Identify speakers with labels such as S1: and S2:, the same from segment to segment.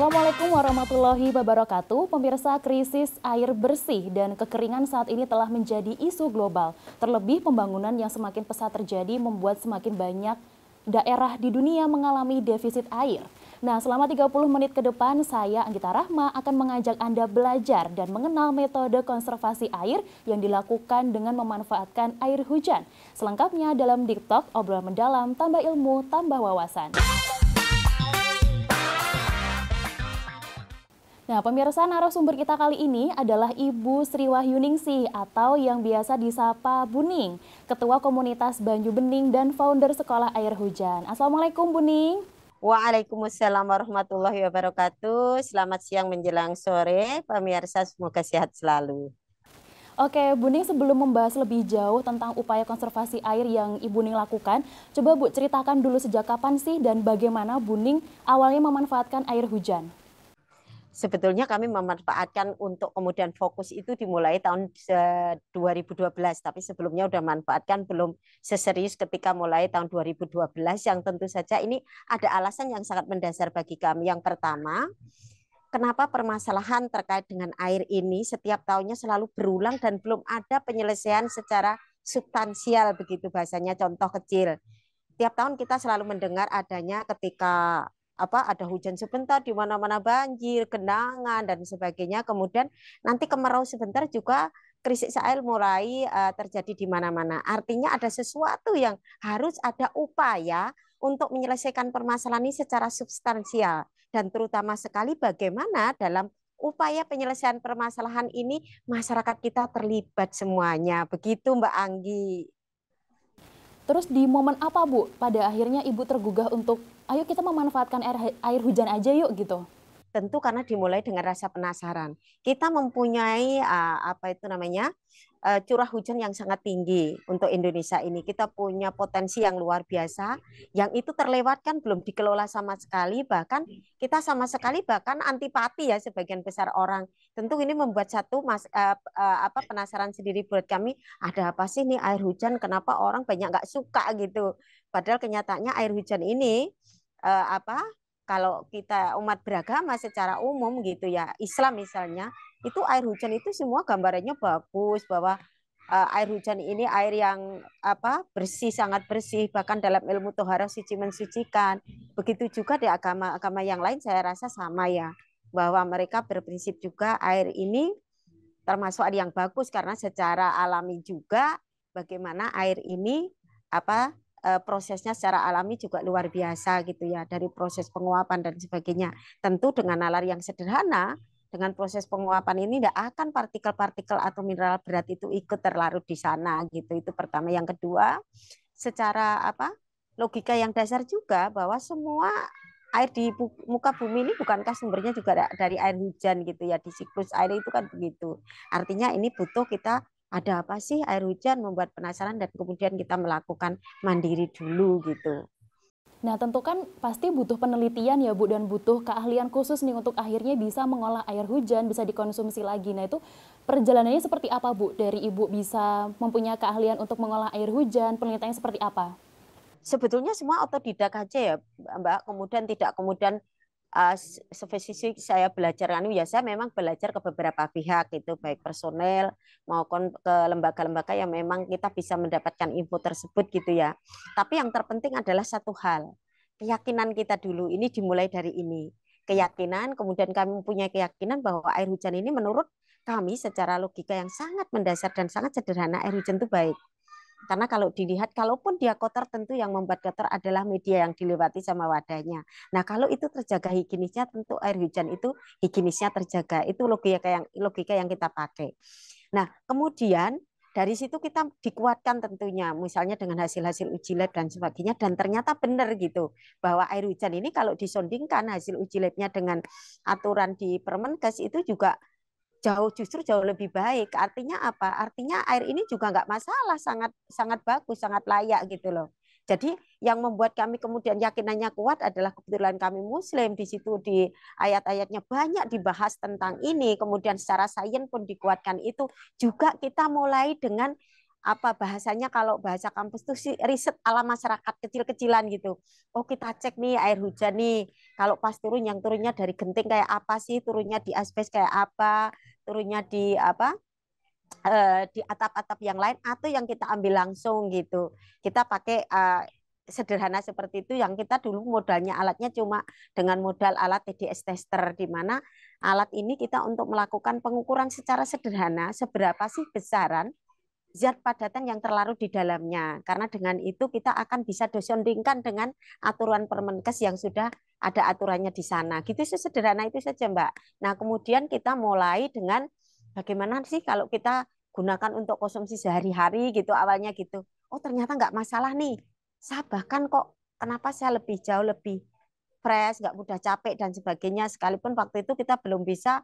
S1: Assalamualaikum warahmatullahi wabarakatuh. Pemirsa, krisis air bersih dan kekeringan saat ini telah menjadi isu global. Terlebih pembangunan yang semakin pesat terjadi membuat semakin banyak daerah di dunia mengalami defisit air. Nah, selama 30 menit ke depan saya Anggita Rahma akan mengajak Anda belajar dan mengenal metode konservasi air yang dilakukan dengan memanfaatkan air hujan. Selengkapnya dalam TikTok obrol mendalam, tambah ilmu, tambah wawasan. Nah, pemirsa narasumber kita kali ini adalah Ibu Sri Wahyuningsi atau yang biasa disapa Buning, Ketua Komunitas Banyu Bening dan founder Sekolah Air Hujan. Assalamualaikum
S2: Buning. Waalaikumsalam warahmatullahi wabarakatuh. Selamat siang menjelang sore, pemirsa semoga sehat selalu.
S1: Oke, Bu Ning sebelum membahas lebih jauh tentang upaya konservasi air yang Ibu Ning lakukan, coba Bu ceritakan dulu sejak kapan sih dan bagaimana Bu Ning awalnya memanfaatkan air hujan?
S2: sebetulnya kami memanfaatkan untuk kemudian fokus itu dimulai tahun 2012 tapi sebelumnya sudah manfaatkan belum seserius ketika mulai tahun 2012 yang tentu saja ini ada alasan yang sangat mendasar bagi kami yang pertama kenapa permasalahan terkait dengan air ini setiap tahunnya selalu berulang dan belum ada penyelesaian secara substansial begitu bahasanya contoh kecil tiap tahun kita selalu mendengar adanya ketika apa ada hujan sebentar di mana-mana banjir, genangan dan sebagainya. Kemudian nanti kemarau sebentar juga krisis air mulai uh, terjadi di mana-mana. Artinya ada sesuatu yang harus ada upaya untuk menyelesaikan permasalahan ini secara substansial dan terutama sekali bagaimana dalam upaya penyelesaian permasalahan ini masyarakat kita terlibat semuanya. Begitu Mbak Anggi.
S1: Terus di momen apa Bu pada akhirnya Ibu tergugah
S2: untuk ayo kita memanfaatkan air, air hujan aja yuk gitu tentu karena dimulai dengan rasa penasaran. Kita mempunyai eh, apa itu namanya eh, curah hujan yang sangat tinggi untuk Indonesia ini. Kita punya potensi yang luar biasa, yang itu terlewatkan belum dikelola sama sekali. Bahkan kita sama sekali bahkan antipati ya sebagian besar orang. Tentu ini membuat satu mas, eh, apa penasaran sendiri buat kami. Ada apa sih nih air hujan? Kenapa orang banyak nggak suka gitu? Padahal kenyataannya air hujan ini eh, apa kalau kita umat beragama secara umum gitu ya Islam misalnya itu air hujan itu semua gambarannya bagus bahwa uh, air hujan ini air yang apa bersih sangat bersih bahkan dalam ilmu tohara suci mensucikan begitu juga di agama-agama yang lain saya rasa sama ya bahwa mereka berprinsip juga air ini termasuk air yang bagus karena secara alami juga bagaimana air ini apa Eh, prosesnya secara alami juga luar biasa gitu ya dari proses penguapan dan sebagainya. Tentu dengan nalar yang sederhana dengan proses penguapan ini tidak akan partikel-partikel atau mineral berat itu ikut terlarut di sana gitu. Itu pertama. Yang kedua, secara apa? logika yang dasar juga bahwa semua air di muka bumi ini bukankah sumbernya juga dari air hujan gitu ya di siklus air itu kan begitu. Artinya ini butuh kita ada apa sih air hujan membuat penasaran dan kemudian kita melakukan mandiri dulu gitu. Nah tentu
S1: kan pasti butuh penelitian ya Bu dan butuh keahlian khusus nih untuk akhirnya bisa mengolah air hujan, bisa dikonsumsi lagi. Nah itu perjalanannya seperti apa Bu? Dari Ibu bisa mempunyai
S2: keahlian untuk mengolah air hujan, penelitiannya seperti apa? Sebetulnya semua otodidak aja ya Mbak, kemudian tidak kemudian uh, spesifik saya belajar anu ya saya memang belajar ke beberapa pihak itu baik personel maupun ke lembaga-lembaga yang memang kita bisa mendapatkan info tersebut gitu ya. Tapi yang terpenting adalah satu hal, keyakinan kita dulu ini dimulai dari ini. Keyakinan, kemudian kami punya keyakinan bahwa air hujan ini menurut kami secara logika yang sangat mendasar dan sangat sederhana air hujan itu baik. Karena kalau dilihat, kalaupun dia kotor, tentu yang membuat kotor adalah media yang dilewati sama wadahnya. Nah, kalau itu terjaga higienisnya, tentu air hujan itu higienisnya terjaga. Itu logika yang logika yang kita pakai. Nah, kemudian dari situ kita dikuatkan tentunya misalnya dengan hasil-hasil uji lab dan sebagainya dan ternyata benar gitu bahwa air hujan ini kalau disondingkan hasil uji labnya dengan aturan di Permenkes itu juga jauh justru jauh lebih baik. Artinya apa? Artinya air ini juga nggak masalah, sangat sangat bagus, sangat layak gitu loh. Jadi yang membuat kami kemudian yakinannya kuat adalah kebetulan kami Muslim di situ di ayat-ayatnya banyak dibahas tentang ini. Kemudian secara sains pun dikuatkan itu juga kita mulai dengan apa bahasanya kalau bahasa kampus tuh sih riset ala masyarakat kecil-kecilan gitu. Oh kita cek nih air hujan nih. Kalau pas turun yang turunnya dari genting kayak apa sih? Turunnya di asbes kayak apa? Turunnya di apa? Eh, di atap-atap yang lain atau yang kita ambil langsung gitu. Kita pakai eh, sederhana seperti itu yang kita dulu modalnya alatnya cuma dengan modal alat TDS tester di mana alat ini kita untuk melakukan pengukuran secara sederhana seberapa sih besaran zat padatan yang terlarut di dalamnya. Karena dengan itu kita akan bisa disondingkan dengan aturan Permenkes yang sudah ada aturannya di sana. Gitu sederhana itu saja, Mbak. Nah, kemudian kita mulai dengan bagaimana sih kalau kita gunakan untuk konsumsi sehari-hari gitu awalnya gitu. Oh, ternyata nggak masalah nih. Saya kan kok kenapa saya lebih jauh lebih fresh, nggak mudah capek dan sebagainya. Sekalipun waktu itu kita belum bisa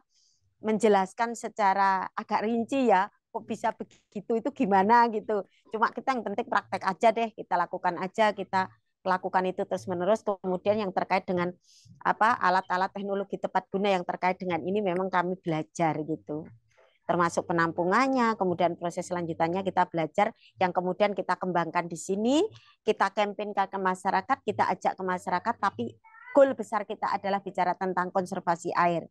S2: menjelaskan secara agak rinci ya kok bisa begitu itu gimana gitu. Cuma kita yang penting praktek aja deh, kita lakukan aja, kita lakukan itu terus menerus. Kemudian yang terkait dengan apa alat-alat teknologi tepat guna yang terkait dengan ini memang kami belajar gitu termasuk penampungannya, kemudian proses selanjutnya kita belajar yang kemudian kita kembangkan di sini, kita camping ke masyarakat, kita ajak ke masyarakat, tapi goal besar kita adalah bicara tentang konservasi air.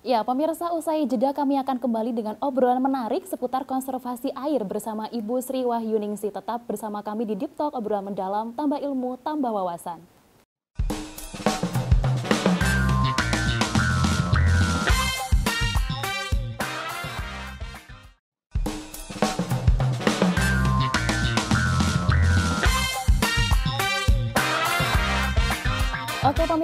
S2: Ya,
S1: pemirsa usai jeda kami akan kembali dengan obrolan menarik seputar konservasi air bersama Ibu Sri Wahyuningsi. Tetap bersama kami di Deep Talk, obrolan mendalam, tambah ilmu, tambah wawasan.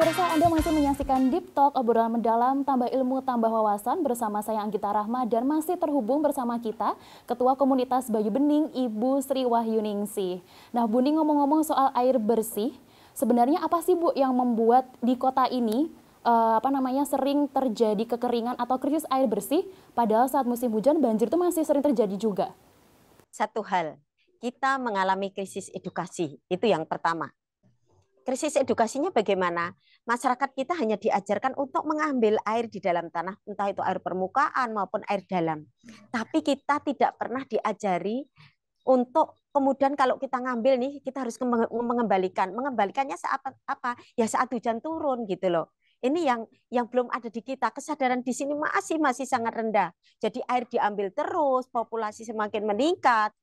S1: Pemirsa, Anda masih menyaksikan Deep Talk, obrolan mendalam, tambah ilmu, tambah wawasan bersama saya Anggita Rahma dan masih terhubung bersama kita Ketua Komunitas Bayu Bening, Ibu Sri Wahyuningsi Nah, Bu ngomong-ngomong soal air bersih, sebenarnya apa sih Bu yang membuat di kota ini uh, apa namanya sering terjadi kekeringan atau krisis air bersih padahal saat musim hujan banjir itu masih sering terjadi juga?
S2: Satu hal, kita mengalami krisis edukasi, itu yang pertama krisis edukasinya bagaimana? masyarakat kita hanya diajarkan untuk mengambil air di dalam tanah, entah itu air permukaan maupun air dalam. Hmm. Tapi kita tidak pernah diajari untuk kemudian kalau kita ngambil nih kita harus mengembalikan mengembalikannya saat apa ya saat hujan turun gitu loh ini yang yang belum ada di kita kesadaran di sini masih masih sangat rendah jadi air diambil terus populasi semakin meningkat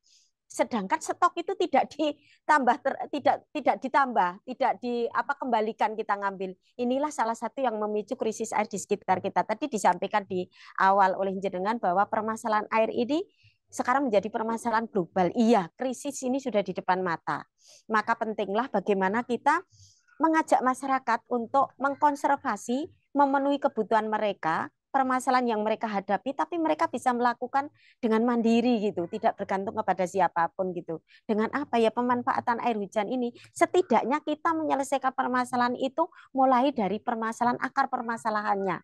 S2: sedangkan stok itu tidak ditambah ter, tidak tidak ditambah tidak di apa kembalikan kita ngambil inilah salah satu yang memicu krisis air di sekitar kita tadi disampaikan di awal oleh jenengan bahwa permasalahan air ini sekarang menjadi permasalahan global iya krisis ini sudah di depan mata maka pentinglah bagaimana kita mengajak masyarakat untuk mengkonservasi memenuhi kebutuhan mereka permasalahan yang mereka hadapi tapi mereka bisa melakukan dengan mandiri gitu tidak bergantung kepada siapapun gitu dengan apa ya pemanfaatan air hujan ini setidaknya kita menyelesaikan permasalahan itu mulai dari permasalahan akar permasalahannya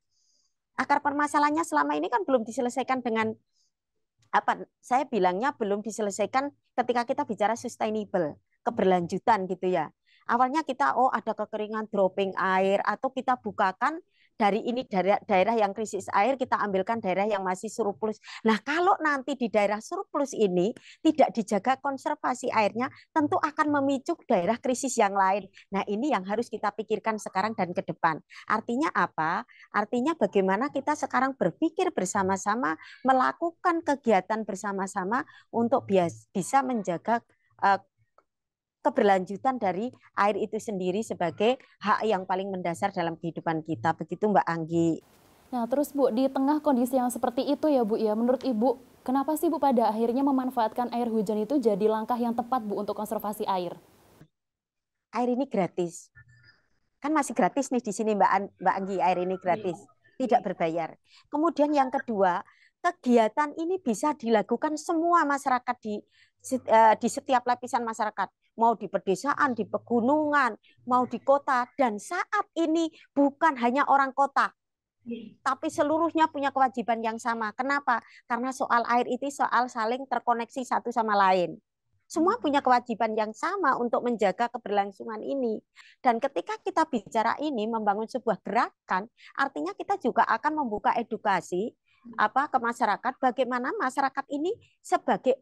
S2: akar permasalahannya selama ini kan belum diselesaikan dengan apa saya bilangnya belum diselesaikan ketika kita bicara sustainable keberlanjutan gitu ya awalnya kita oh ada kekeringan dropping air atau kita bukakan dari ini daerah daerah yang krisis air kita ambilkan daerah yang masih surplus. Nah, kalau nanti di daerah surplus ini tidak dijaga konservasi airnya, tentu akan memicu daerah krisis yang lain. Nah, ini yang harus kita pikirkan sekarang dan ke depan. Artinya apa? Artinya bagaimana kita sekarang berpikir bersama-sama melakukan kegiatan bersama-sama untuk bisa menjaga eh, keberlanjutan dari air itu sendiri sebagai hak yang paling mendasar dalam kehidupan kita. Begitu Mbak Anggi. Nah, terus Bu, di
S1: tengah kondisi yang seperti itu ya Bu ya, menurut Ibu, kenapa sih Bu pada akhirnya memanfaatkan air hujan
S2: itu jadi langkah yang tepat Bu untuk konservasi air? Air ini gratis. Kan masih gratis nih di sini Mbak, An Mbak Anggi, air ini iya. gratis. Tidak berbayar. Kemudian yang kedua, kegiatan ini bisa dilakukan semua masyarakat di eh, di setiap lapisan masyarakat mau di pedesaan, di pegunungan, mau di kota. Dan saat ini bukan hanya orang kota, tapi seluruhnya punya kewajiban yang sama. Kenapa? Karena soal air itu soal saling terkoneksi satu sama lain. Semua hmm. punya kewajiban yang sama untuk menjaga keberlangsungan ini. Dan ketika kita bicara ini membangun sebuah gerakan, artinya kita juga akan membuka edukasi hmm. apa ke masyarakat bagaimana masyarakat ini sebagai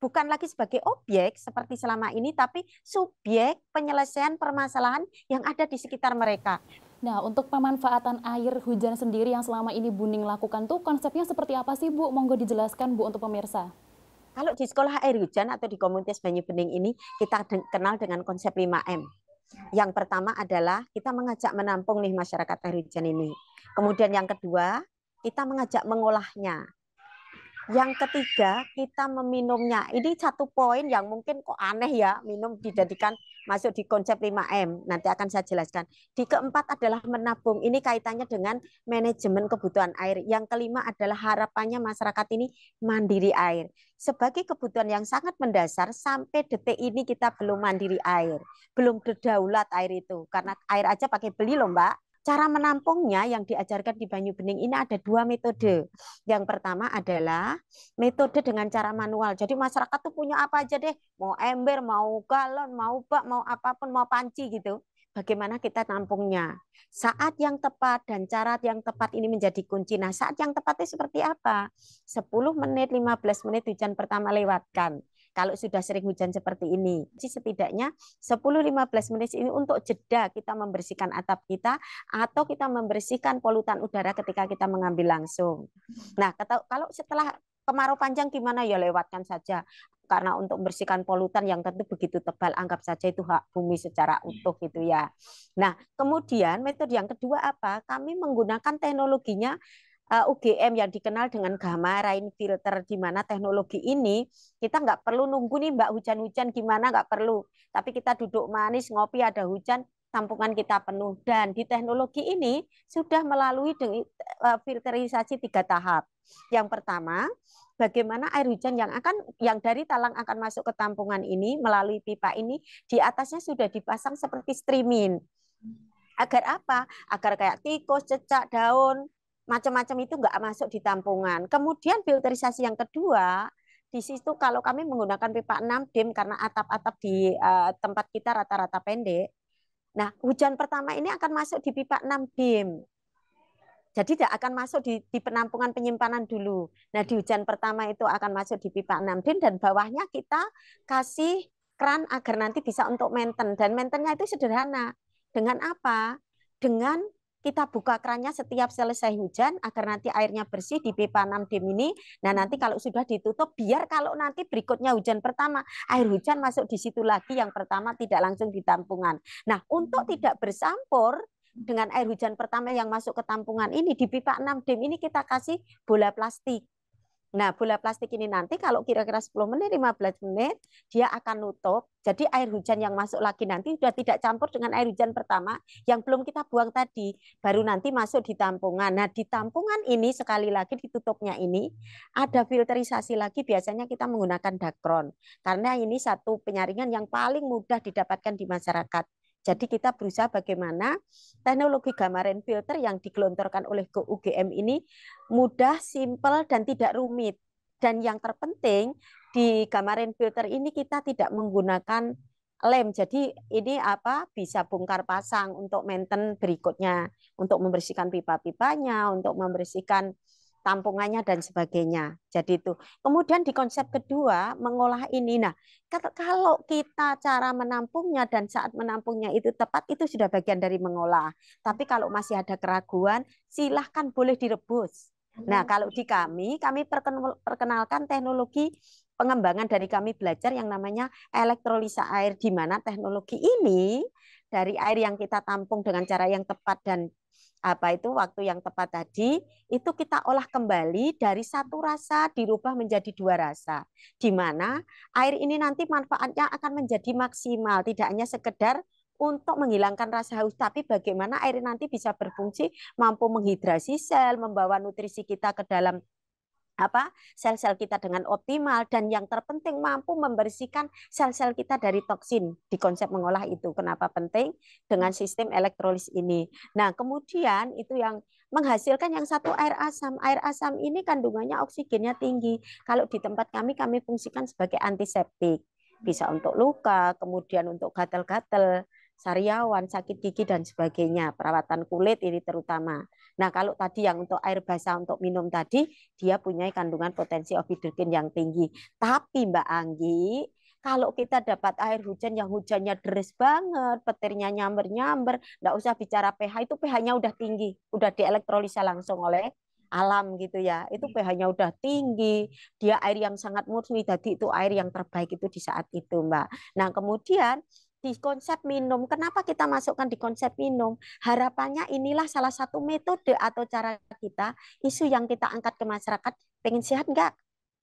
S2: bukan lagi sebagai objek seperti selama ini, tapi subjek penyelesaian permasalahan yang ada di sekitar mereka. Nah, untuk pemanfaatan air hujan sendiri yang selama ini Buning
S1: lakukan tuh konsepnya seperti apa sih, Bu? Monggo dijelaskan, Bu, untuk pemirsa.
S2: Kalau di sekolah air hujan atau di komunitas Banyu Bening ini, kita kenal dengan konsep 5M. Yang pertama adalah kita mengajak menampung nih masyarakat air hujan ini. Kemudian yang kedua, kita mengajak mengolahnya. Yang ketiga, kita meminumnya. Ini satu poin yang mungkin kok aneh ya, minum dijadikan masuk di konsep 5M. Nanti akan saya jelaskan. Di keempat adalah menabung. Ini kaitannya dengan manajemen kebutuhan air. Yang kelima adalah harapannya masyarakat ini mandiri air. Sebagai kebutuhan yang sangat mendasar, sampai detik ini kita belum mandiri air. Belum berdaulat air itu. Karena air aja pakai beli loh Mbak. Cara menampungnya yang diajarkan di Banyu Bening ini ada dua metode. Hmm. Yang pertama adalah metode dengan cara manual. Jadi masyarakat tuh punya apa aja deh, mau ember, mau galon, mau bak, mau apapun, mau panci gitu. Bagaimana kita nampungnya? Saat yang tepat dan cara yang tepat ini menjadi kunci. Nah, saat yang tepatnya seperti apa? 10 menit, 15 menit hujan pertama lewatkan kalau sudah sering hujan seperti ini. Jadi setidaknya 10-15 menit ini untuk jeda kita membersihkan atap kita atau kita membersihkan polutan udara ketika kita mengambil langsung. Nah, kalau setelah kemarau panjang gimana ya lewatkan saja karena untuk membersihkan polutan yang tentu begitu tebal anggap saja itu hak bumi secara hmm. utuh gitu ya. Nah, kemudian metode yang kedua apa? Kami menggunakan teknologinya Eh, UGM yang dikenal dengan gamma rain filter di mana teknologi ini kita nggak perlu nunggu nih mbak hujan-hujan gimana nggak perlu tapi kita duduk manis ngopi ada hujan tampungan kita penuh dan di teknologi ini sudah melalui eh, filterisasi tiga tahap yang pertama bagaimana air hujan yang akan yang dari talang akan masuk ke tampungan ini melalui pipa ini di atasnya sudah dipasang seperti streaming agar apa agar kayak tikus cecak daun macam-macam itu nggak masuk di tampungan. Kemudian filterisasi yang kedua, di situ kalau kami menggunakan pipa 6 dim karena atap-atap di uh, tempat kita rata-rata pendek. Nah, hujan pertama ini akan masuk di pipa 6 dim. Jadi tidak akan masuk di, di penampungan penyimpanan dulu. Nah, di hujan pertama itu akan masuk di pipa 6 dim dan bawahnya kita kasih kran agar nanti bisa untuk menten dan mentennya itu sederhana. Dengan apa? Dengan kita buka kerannya setiap selesai hujan agar nanti airnya bersih di pipa 6 dim ini. Nah, nanti kalau sudah ditutup biar kalau nanti berikutnya hujan pertama, air hujan masuk di situ lagi yang pertama tidak langsung di tampungan. Nah, untuk tidak bersampur dengan air hujan pertama yang masuk ke tampungan ini di pipa 6 dim ini kita kasih bola plastik Nah, bola plastik ini nanti kalau kira-kira 10 menit, 15 menit, dia akan nutup. Jadi air hujan yang masuk lagi nanti sudah tidak campur dengan air hujan pertama yang belum kita buang tadi. Baru nanti masuk di tampungan. Nah, di tampungan ini sekali lagi ditutupnya ini, ada filterisasi lagi biasanya kita menggunakan dakron. Karena ini satu penyaringan yang paling mudah didapatkan di masyarakat. Jadi kita berusaha bagaimana teknologi gamma rain filter yang digelontorkan oleh UGM ini mudah, simpel, dan tidak rumit. Dan yang terpenting di gamma rain filter ini kita tidak menggunakan lem. Jadi ini apa bisa bongkar pasang untuk maintain berikutnya, untuk membersihkan pipa-pipanya, untuk membersihkan tampungannya dan sebagainya. Jadi itu. Kemudian di konsep hmm. kedua mengolah ini. Nah, kalau kita cara menampungnya dan saat menampungnya itu tepat itu sudah bagian dari mengolah. Tapi kalau masih ada keraguan, silahkan boleh direbus. Nah, hmm. kalau di kami, kami perkenalkan teknologi pengembangan dari kami belajar yang namanya elektrolisa air di mana teknologi ini dari air yang kita tampung dengan cara yang tepat dan apa itu waktu yang tepat tadi itu kita olah kembali dari satu rasa dirubah menjadi dua rasa di mana air ini nanti manfaatnya akan menjadi maksimal tidak hanya sekedar untuk menghilangkan rasa haus tapi bagaimana air nanti bisa berfungsi mampu menghidrasi sel membawa nutrisi kita ke dalam apa sel-sel kita dengan optimal dan yang terpenting mampu membersihkan sel-sel kita dari toksin di konsep mengolah itu kenapa penting dengan sistem elektrolis ini nah kemudian itu yang menghasilkan yang satu air asam air asam ini kandungannya oksigennya tinggi kalau di tempat kami kami fungsikan sebagai antiseptik bisa untuk luka kemudian untuk gatal-gatal sariawan, sakit gigi dan sebagainya, perawatan kulit ini terutama. Nah, kalau tadi yang untuk air basah untuk minum tadi, dia punya kandungan potensi oksigen yang tinggi. Tapi Mbak Anggi, kalau kita dapat air hujan yang hujannya deres banget, petirnya nyamber-nyamber, nggak usah bicara pH, itu pH-nya udah tinggi, udah dielektrolisa langsung oleh alam gitu ya. Itu hmm. pH-nya udah tinggi, dia air yang sangat murni, jadi itu air yang terbaik itu di saat itu, Mbak. Nah, kemudian di konsep minum. Kenapa kita masukkan di konsep minum? Harapannya inilah salah satu metode atau cara kita, isu yang kita angkat ke masyarakat. Pengen sehat enggak?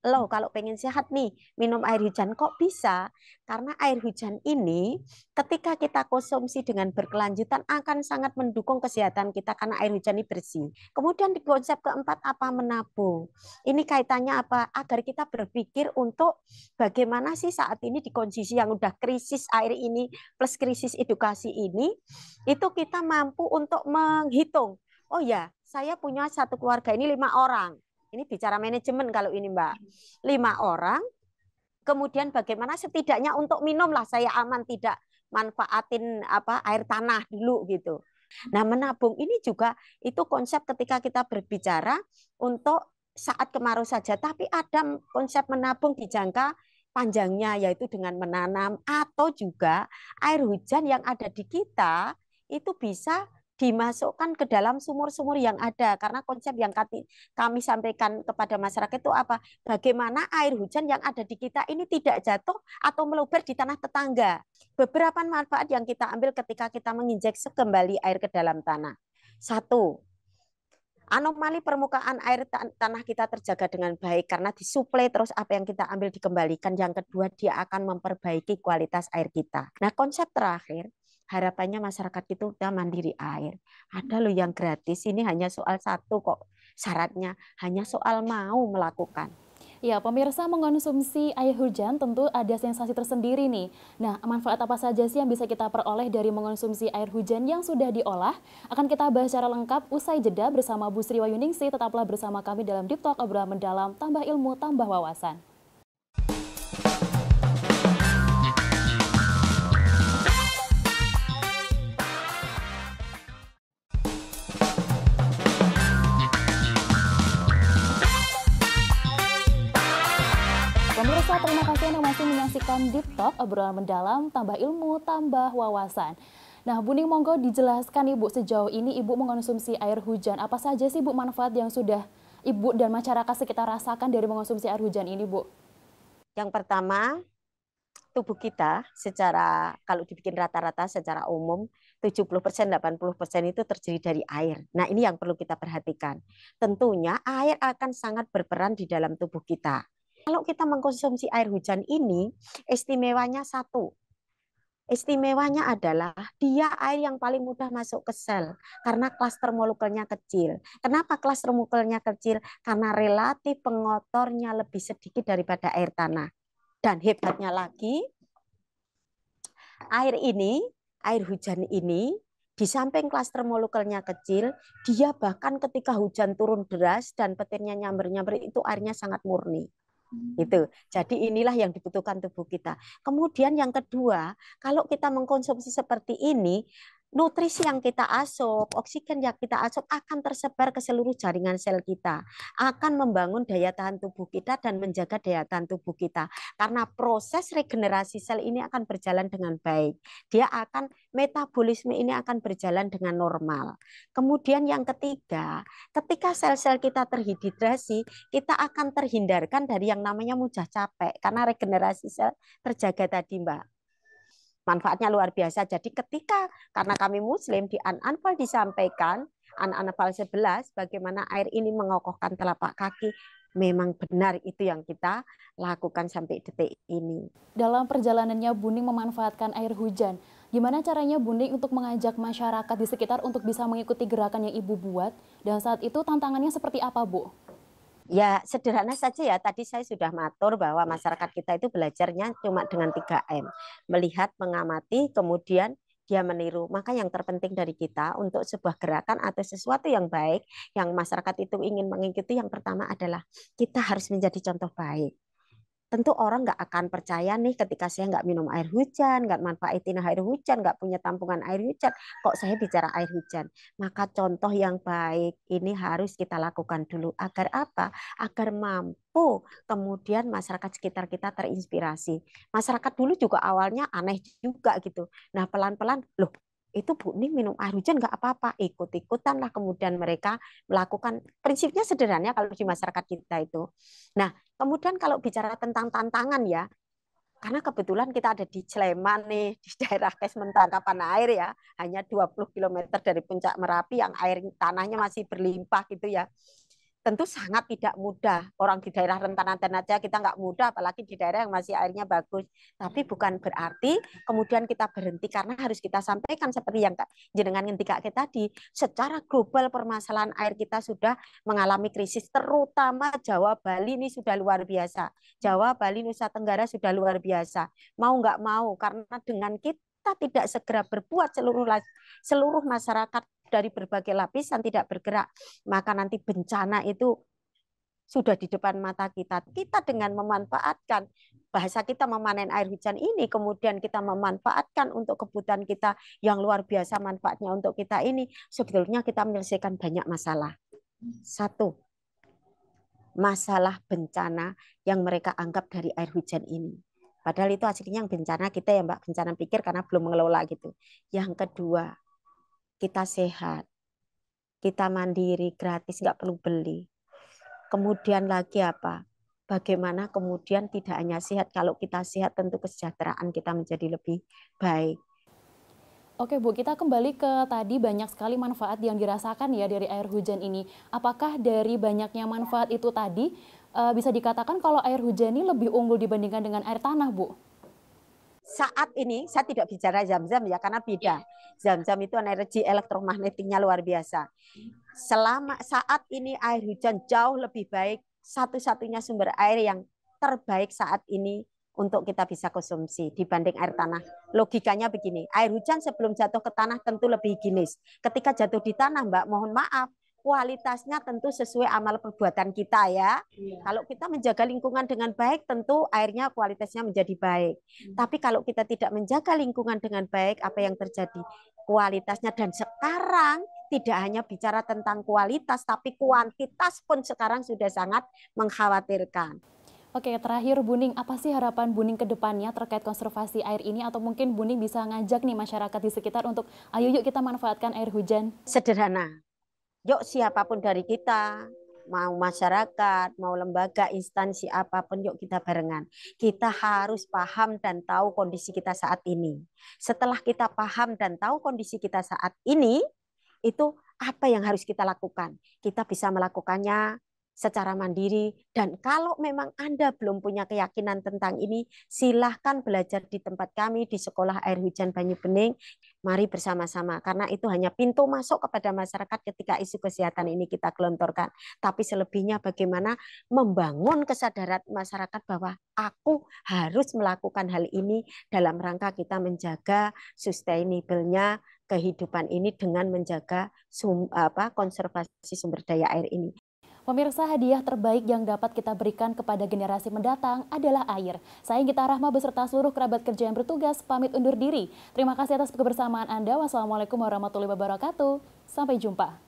S2: lo kalau pengen sehat nih minum air hujan kok bisa karena air hujan ini ketika kita konsumsi dengan berkelanjutan akan sangat mendukung kesehatan kita karena air hujan ini bersih kemudian di konsep keempat apa menabung ini kaitannya apa agar kita berpikir untuk bagaimana sih saat ini di kondisi yang udah krisis air ini plus krisis edukasi ini itu kita mampu untuk menghitung oh ya saya punya satu keluarga ini lima orang ini bicara hmm. manajemen kalau ini Mbak. Hmm. Lima orang, kemudian bagaimana setidaknya untuk minum lah saya aman tidak manfaatin apa air tanah dulu gitu. Nah menabung ini juga itu konsep ketika kita berbicara untuk saat kemarau saja, tapi ada konsep menabung di jangka panjangnya yaitu dengan menanam atau juga air hujan yang ada di kita itu bisa dimasukkan ke dalam sumur-sumur yang ada karena konsep yang kami sampaikan kepada masyarakat itu apa bagaimana air hujan yang ada di kita ini tidak jatuh atau meluber di tanah tetangga beberapa manfaat yang kita ambil ketika kita menginjek kembali air ke dalam tanah satu anomali permukaan air tanah kita terjaga dengan baik karena disuplai terus apa yang kita ambil dikembalikan. Yang kedua dia akan memperbaiki kualitas air kita. Nah konsep terakhir harapannya masyarakat itu udah mandiri air. Ada hmm. loh yang gratis, ini hanya soal satu kok syaratnya, hanya soal mau melakukan.
S1: Ya, pemirsa mengonsumsi air hujan tentu ada sensasi tersendiri nih. Nah, manfaat apa saja sih yang bisa kita peroleh dari mengonsumsi air hujan yang sudah diolah? Akan kita bahas secara lengkap usai jeda bersama Bu Sri Wayuningsi. Tetaplah bersama kami dalam Deep Talk obrolan mendalam, tambah ilmu, tambah wawasan. menyaksikan Deep Talk, obrolan mendalam, tambah ilmu, tambah wawasan. Nah, Buning monggo dijelaskan Ibu sejauh ini Ibu mengonsumsi air hujan. Apa saja sih Bu manfaat yang sudah Ibu dan masyarakat
S2: sekitar rasakan dari mengonsumsi air hujan ini, Bu? Yang pertama, tubuh kita secara kalau dibikin rata-rata secara umum 70% 80% itu terdiri dari air. Nah, ini yang perlu kita perhatikan. Tentunya air akan sangat berperan di dalam tubuh kita. Kalau kita mengkonsumsi air hujan ini, istimewanya satu. Istimewanya adalah dia air yang paling mudah masuk ke sel karena klaster molekulnya kecil. Kenapa klaster molekulnya kecil? Karena relatif pengotornya lebih sedikit daripada air tanah. Dan hebatnya lagi, air ini, air hujan ini, di samping klaster molekulnya kecil, dia bahkan ketika hujan turun deras dan petirnya nyamber-nyamber itu airnya sangat murni. Hmm. Itu. Jadi inilah yang dibutuhkan tubuh kita. Kemudian yang kedua, kalau kita mengkonsumsi seperti ini, nutrisi yang kita asup, oksigen yang kita asup akan tersebar ke seluruh jaringan sel kita, akan membangun daya tahan tubuh kita dan menjaga daya tahan tubuh kita. Karena proses regenerasi sel ini akan berjalan dengan baik. Dia akan metabolisme ini akan berjalan dengan normal. Kemudian yang ketiga, ketika sel-sel kita terhidrasi, kita akan terhindarkan dari yang namanya mudah capek karena regenerasi sel terjaga tadi, Mbak manfaatnya luar biasa. Jadi ketika karena kami Muslim di An Anfal disampaikan An Anfal 11 bagaimana air ini mengokohkan telapak kaki memang benar itu yang kita lakukan sampai detik ini.
S1: Dalam perjalanannya Buning memanfaatkan air hujan. Gimana caranya Buning untuk mengajak masyarakat di sekitar untuk bisa mengikuti gerakan yang Ibu buat dan saat itu tantangannya seperti apa, Bu?
S2: Ya, sederhana saja ya. Tadi saya sudah matur bahwa masyarakat kita itu belajarnya cuma dengan 3M. Melihat, mengamati, kemudian dia meniru. Maka yang terpenting dari kita untuk sebuah gerakan atau sesuatu yang baik yang masyarakat itu ingin mengikuti yang pertama adalah kita harus menjadi contoh baik tentu orang nggak akan percaya nih ketika saya nggak minum air hujan, nggak manfaatin air hujan, nggak punya tampungan air hujan, kok saya bicara air hujan. Maka contoh yang baik ini harus kita lakukan dulu agar apa? Agar mampu kemudian masyarakat sekitar kita terinspirasi. Masyarakat dulu juga awalnya aneh juga gitu. Nah pelan-pelan loh itu Bu Ning minum air hujan nggak apa-apa, ikut-ikutan lah kemudian mereka melakukan prinsipnya sederhana kalau di masyarakat kita itu. Nah, kemudian kalau bicara tentang tantangan ya, karena kebetulan kita ada di Sleman nih, di daerah Kesmen Tangkapan Air ya, hanya 20 km dari puncak Merapi yang air tanahnya masih berlimpah gitu ya tentu sangat tidak mudah. Orang di daerah rentan-rentan aja kita nggak mudah, apalagi di daerah yang masih airnya bagus. Tapi hmm. bukan berarti kemudian kita berhenti karena harus kita sampaikan seperti yang jenengan ngendika kita tadi, secara global permasalahan air kita sudah mengalami krisis, terutama Jawa Bali ini sudah luar biasa. Jawa Bali Nusa Tenggara sudah luar biasa. Mau nggak mau karena dengan kita tidak segera berbuat seluruh seluruh masyarakat dari berbagai lapisan tidak bergerak, maka nanti bencana itu sudah di depan mata kita. Kita dengan memanfaatkan bahasa kita memanen air hujan ini, kemudian kita memanfaatkan untuk kebutuhan kita yang luar biasa manfaatnya untuk kita ini, sebetulnya kita menyelesaikan banyak masalah. Satu, masalah bencana yang mereka anggap dari air hujan ini. Padahal itu aslinya yang bencana kita ya Mbak, bencana pikir karena belum mengelola gitu. Yang kedua, kita sehat, kita mandiri, gratis, nggak perlu beli. Kemudian lagi apa? Bagaimana kemudian tidak hanya sehat, kalau kita sehat tentu kesejahteraan kita menjadi lebih baik. Oke Bu, kita kembali ke
S1: tadi banyak sekali manfaat yang dirasakan ya dari air hujan ini. Apakah dari banyaknya manfaat
S2: itu tadi eh, bisa dikatakan kalau air hujan ini lebih unggul dibandingkan dengan air tanah Bu? saat ini saya tidak bicara zam-zam ya karena beda. Iya. Zam-zam itu energi elektromagnetiknya luar biasa. Selama saat ini air hujan jauh lebih baik satu-satunya sumber air yang terbaik saat ini untuk kita bisa konsumsi dibanding air tanah. Logikanya begini, air hujan sebelum jatuh ke tanah tentu lebih higienis. Ketika jatuh di tanah, Mbak, mohon maaf, kualitasnya tentu sesuai amal perbuatan kita ya. Iya. Kalau kita menjaga lingkungan dengan baik tentu airnya kualitasnya menjadi baik. Hmm. Tapi kalau kita tidak menjaga lingkungan dengan baik apa yang terjadi? Kualitasnya dan sekarang tidak hanya bicara tentang kualitas tapi kuantitas pun sekarang sudah sangat mengkhawatirkan. Oke, terakhir Buning, apa sih harapan Buning ke depannya
S1: terkait konservasi air ini atau mungkin Buning bisa ngajak nih masyarakat di sekitar untuk ayo yuk kita manfaatkan
S2: air hujan? Sederhana, yuk siapapun dari kita, mau masyarakat, mau lembaga, instansi apapun, yuk kita barengan. Kita harus paham dan tahu kondisi kita saat ini. Setelah kita paham dan tahu kondisi kita saat ini, itu apa yang harus kita lakukan? Kita bisa melakukannya secara mandiri. Dan kalau memang Anda belum punya keyakinan tentang ini, silahkan belajar di tempat kami di Sekolah Air Hujan Banyu Bening. Mari bersama-sama, karena itu hanya pintu masuk kepada masyarakat ketika isu kesehatan ini kita gelontorkan. Tapi selebihnya bagaimana membangun kesadaran masyarakat bahwa aku harus melakukan hal ini dalam rangka kita menjaga sustainable-nya kehidupan ini dengan menjaga sum, apa, konservasi sumber daya air ini. Pemirsa hadiah
S1: terbaik yang dapat kita berikan kepada generasi mendatang adalah air. Saya Gita Rahma beserta seluruh kerabat kerja yang bertugas pamit undur diri. Terima kasih atas kebersamaan Anda. Wassalamualaikum warahmatullahi wabarakatuh. Sampai jumpa.